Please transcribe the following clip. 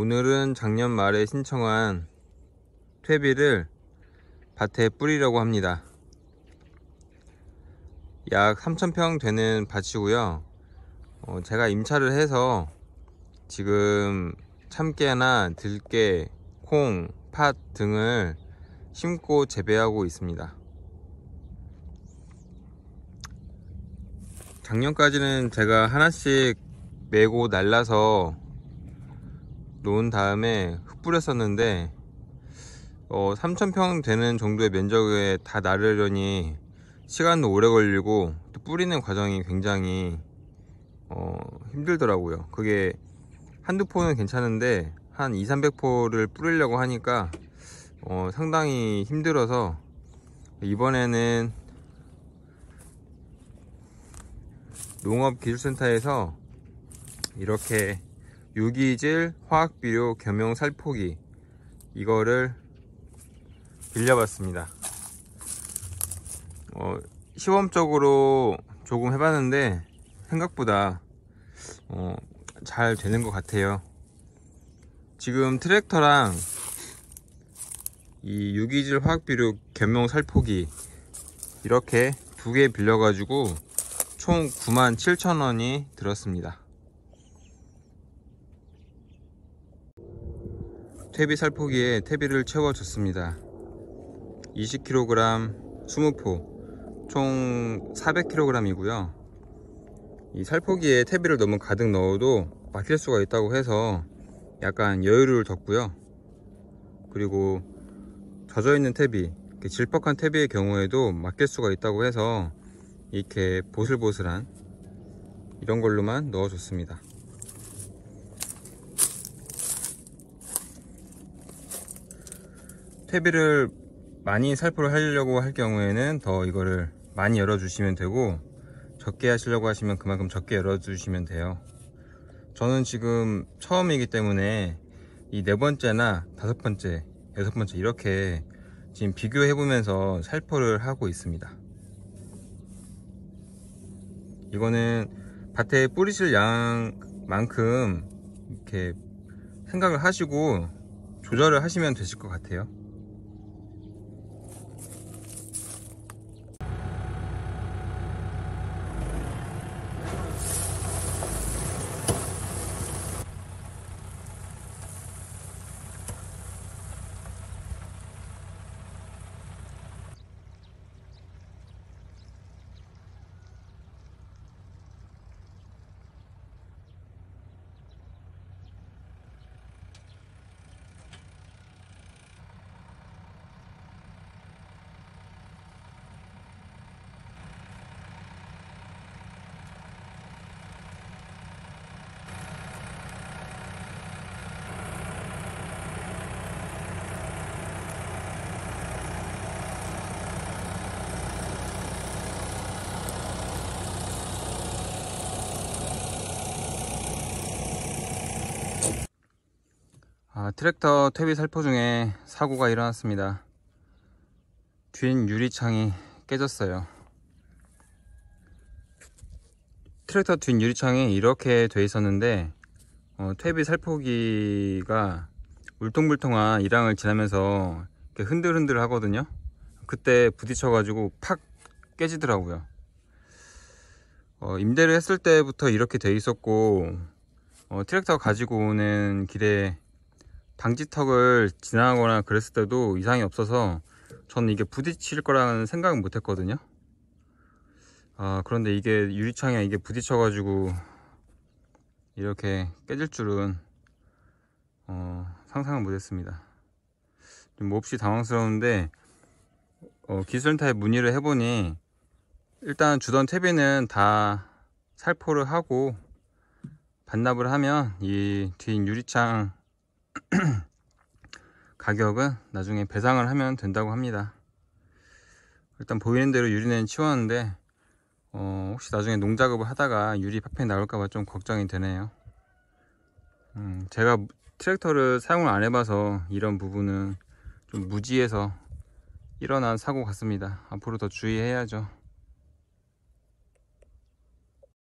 오늘은 작년 말에 신청한 퇴비를 밭에 뿌리려고 합니다 약 3,000평 되는 밭이고요 어, 제가 임차를 해서 지금 참깨나 들깨, 콩, 팥 등을 심고 재배하고 있습니다 작년까지는 제가 하나씩 메고 날라서 놓은 다음에 흙 뿌렸었는데 어, 3,000평 되는 정도의 면적에 다 나르려니 시간도 오래 걸리고 또 뿌리는 과정이 굉장히 어, 힘들더라고요 그게 한두 포는 괜찮은데 한 2, 300포를 뿌리려고 하니까 어, 상당히 힘들어서 이번에는 농업기술센터에서 이렇게 유기질 화학비료 겸용 살포기 이거를 빌려봤습니다 어, 시범적으로 조금 해봤는데 생각보다 어, 잘 되는 것 같아요 지금 트랙터랑 이 유기질 화학비료 겸용 살포기 이렇게 두 개 빌려가지고 총 97,000원이 들었습니다 퇴비 살포기에 퇴비를 채워줬습니다 20kg 20포 총 400kg 이고요 이 살포기에 퇴비를 너무 가득 넣어도 막힐 수가 있다고 해서 약간 여유를 뒀고요 그리고 젖어있는 퇴비 질퍽한 퇴비의 경우에도 맡길 수가 있다고 해서 이렇게 보슬보슬한 이런 걸로만 넣어줬습니다 퇴비를 많이 살포를 하려고 할 경우에는 더 이거를 많이 열어주시면 되고 적게 하시려고 하시면 그만큼 적게 열어주시면 돼요 저는 지금 처음이기 때문에 이 네 번째나 다섯 번째, 여섯 번째 이렇게 지금 비교해 보면서 살포를 하고 있습니다 이거는 밭에 뿌리실 양만큼 이렇게 생각을 하시고 조절을 하시면 되실 것 같아요 아, 트랙터 퇴비 살포 중에 사고가 일어났습니다. 뒷 유리창이 깨졌어요. 트랙터 뒷 유리창이 이렇게 돼 있었는데 어, 퇴비 살포기가 울퉁불퉁한 이랑을 지나면서 흔들흔들 하거든요. 그때 부딪혀가지고 팍 깨지더라고요. 어, 임대를 했을 때부터 이렇게 돼 있었고 어, 트랙터 가지고 오는 길에 당지턱을 지나거나 그랬을 때도 이상이 없어서 저는 이게 부딪힐 거라는 생각은 못 했거든요 아 그런데 이게 유리창에 이게 부딪혀 가지고 이렇게 깨질 줄은 어, 상상을 못 했습니다 좀 몹시 당황스러운데 어, 기술타에 문의를 해보니 일단 주던 퇴비는 다 살포를 하고 반납을 하면 이 뒤인 유리창 가격은 나중에 배상을 하면 된다고 합니다 일단 보이는 대로 유리는 치웠는데 어, 혹시 나중에 농작업을 하다가 유리 팍팍 나올까봐 좀 걱정이 되네요 음, 제가 트랙터를 사용을 안 해봐서 이런 부분은 좀 무지해서 일어난 사고 같습니다 앞으로 더 주의해야죠